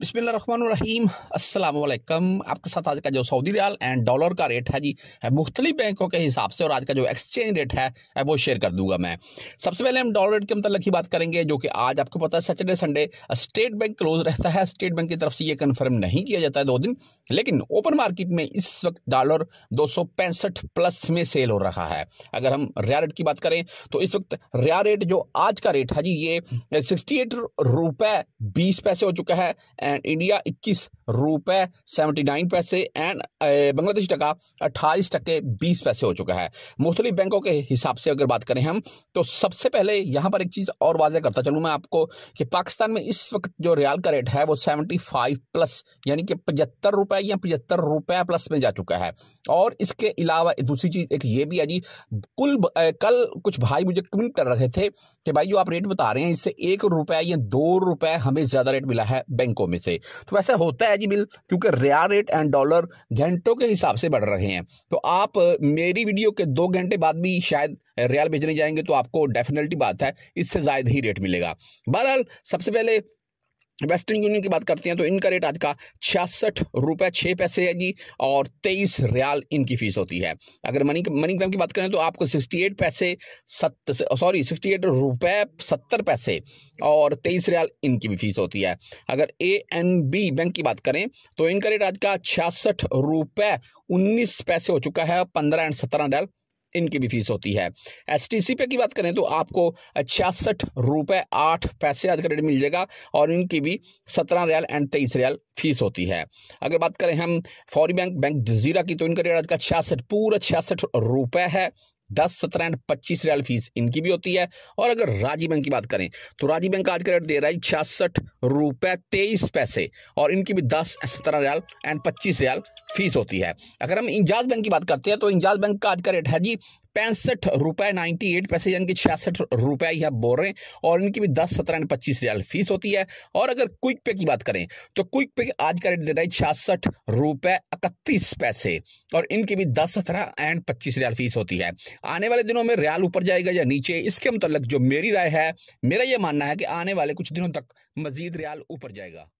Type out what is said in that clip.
बिसमीम असलम आपके साथ आज का जो सऊदी रियाल एंड डॉलर का रेट है जी मुख्तलिफ बैंकों के हिसाब से और आज का जो एक्सचेंज रेट है वो शेयर कर दूंगा मैं सबसे पहले हम डॉलर रेट के मतलब की बात करेंगे जो कि आज आपको पता है Saturday Sunday state bank close रहता है स्टेट बैंक की तरफ से ये कन्फर्म नहीं किया जाता है दो दिन लेकिन ओपन मार्केट में इस वक्त डॉलर दो प्लस में सेल हो रहा है अगर हम रिया रेट की बात करें तो इस वक्त रिया रेट जो आज का रेट है जी ये सिक्सटी एट रुपये बीस पैसे हो चुका है एंड इंडिया इक्कीस रुपए सेवेंटी नाइन पैसे एंड बांग्लादेश टका अट्ठाईस टके बीस पैसे हो चुका है मुख्तलिफ बैंकों के हिसाब से अगर बात करें हम तो सबसे पहले यहाँ पर एक चीज़ और वाजह करता चलूँ मैं आपको कि पाकिस्तान में इस वक्त जो रियाल का रेट है वो सेवेंटी फाइव प्लस यानी कि पचहत्तर रुपए या पचहत्तर रुपए प्लस में जा चुका है और इसके अलावा दूसरी चीज़ एक ये भी है जी कुल कल कुछ भाई मुझे कमेंट कर रहे थे कि भाई जो आप रेट बता रहे हैं इससे एक रुपए या दो रुपए हमें ज़्यादा रेट मिला है बैंकों में से तो वैसे होता है की बिल क्योंकि रिया रेट एंड डॉलर घंटों के हिसाब से बढ़ रहे हैं तो आप मेरी वीडियो के दो घंटे बाद भी शायद रियाल भेजने जाएंगे तो आपको डेफिनेटली बात है इससे ज्यादा ही रेट मिलेगा बहरहाल सबसे पहले वेस्टर्न यूनियन की बात करते हैं तो इनका रेट आज का छियासठ रुपये छः पैसे है जी और तेईस रियाल इनकी फीस होती है अगर मनी मनी ग्राम की बात करें तो आपको सिक्सटी एट पैसे सॉरी सिक्सटी एट रुपये सत्तर पैसे और तेईस रियाल इनकी भी फीस होती है अगर ए एन बी बैंक की बात करें तो इनका रेट आज का छियासठ रुपये उन्नीस पैसे हो चुका है पंद्रह एंड सत्रह डाल इनकी भी फीस होती है एस टी सी पे की बात करें तो आपको छियासठ रुपये आठ पैसे आज का रेट मिल जाएगा और इनकी भी सत्रह रियाल एंड तेईस रियाल फीस होती है अगर बात करें हम फौरी बैंक बैंक जजीरा की तो इनका रेट आज का छियासठ पूरा छियासठ रुपये है दस सत्रह एंड पच्चीस रियाल फीस इनकी भी होती है और अगर राजी बैंक की बात करें तो राजीव बैंक आज का रेट दे रहा है छियासठ रुपए तेईस पैसे और इनकी भी दस सत्रह रियाल एंड पच्चीस रियाल फीस होती है अगर हम इंजाज बैंक की बात करते हैं तो इंजाज बैंक का आज का रेट है जी पैंसठ रुपए नाइन्टी एट पैसे यानी कि छियासठ रुपए ही आप बोल रहे हैं और इनकी भी दस सत्रह पच्चीस रियाल फीस होती है और अगर क्विक पे की बात करें तो क्विक पे आज का रेट दे रहा है छियासठ रुपए इकतीस पैसे और इनकी भी दस सत्रह एंड पच्चीस रियाल फीस होती है आने वाले दिनों में रियाल ऊपर जाएगा या नीचे इसके मुतल जो मेरी राय है मेरा यह मानना है कि आने वाले कुछ दिनों तक मजीद रियाल ऊपर जाएगा